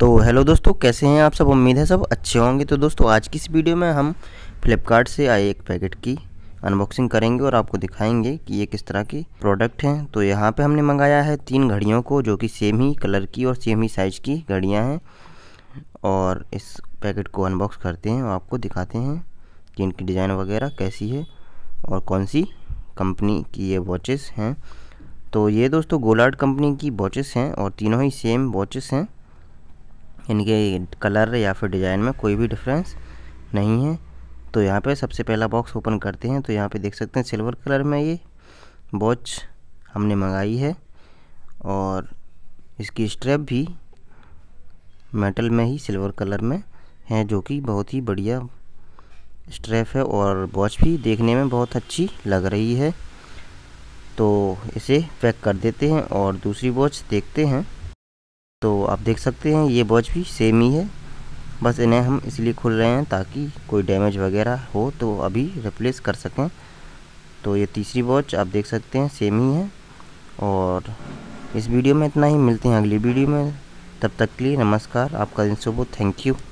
तो हेलो दोस्तों कैसे हैं आप सब उम्मीद है सब अच्छे होंगे तो दोस्तों आज की इस वीडियो में हम फ्लिपकार्ट से आए एक पैकेट की अनबॉक्सिंग करेंगे और आपको दिखाएंगे कि ये किस तरह की प्रोडक्ट हैं तो यहाँ पे हमने मंगाया है तीन घड़ियों को जो कि सेम ही कलर की और सेम ही साइज़ की घड़ियाँ हैं और इस पैकेट को अनबॉक्स करते हैं और आपको दिखाते हैं कि इनकी डिज़ाइन वगैरह कैसी है और कौन सी कंपनी की ये वॉचेस हैं तो ये दोस्तों गोलार्ड कंपनी की वॉचेस हैं और तीनों ही सेम वॉचेस हैं इनके कलर या फिर डिज़ाइन में कोई भी डिफरेंस नहीं है तो यहाँ पे सबसे पहला बॉक्स ओपन करते हैं तो यहाँ पे देख सकते हैं सिल्वर कलर में ये वॉच हमने मंगाई है और इसकी स्ट्रैप भी मेटल में ही सिल्वर कलर में है जो कि बहुत ही बढ़िया स्ट्रैप है और वॉच भी देखने में बहुत अच्छी लग रही है तो इसे पैक कर देते हैं और दूसरी वॉच देखते हैं तो आप देख सकते हैं ये वॉच भी सेम ही है बस इन्हें हम इसलिए खोल रहे हैं ताकि कोई डैमेज वगैरह हो तो अभी रिप्लेस कर सकें तो ये तीसरी वॉच आप देख सकते हैं सेम ही है और इस वीडियो में इतना ही मिलते हैं अगली वीडियो में तब तक के लिए नमस्कार आपका दिन सुबह थैंक यू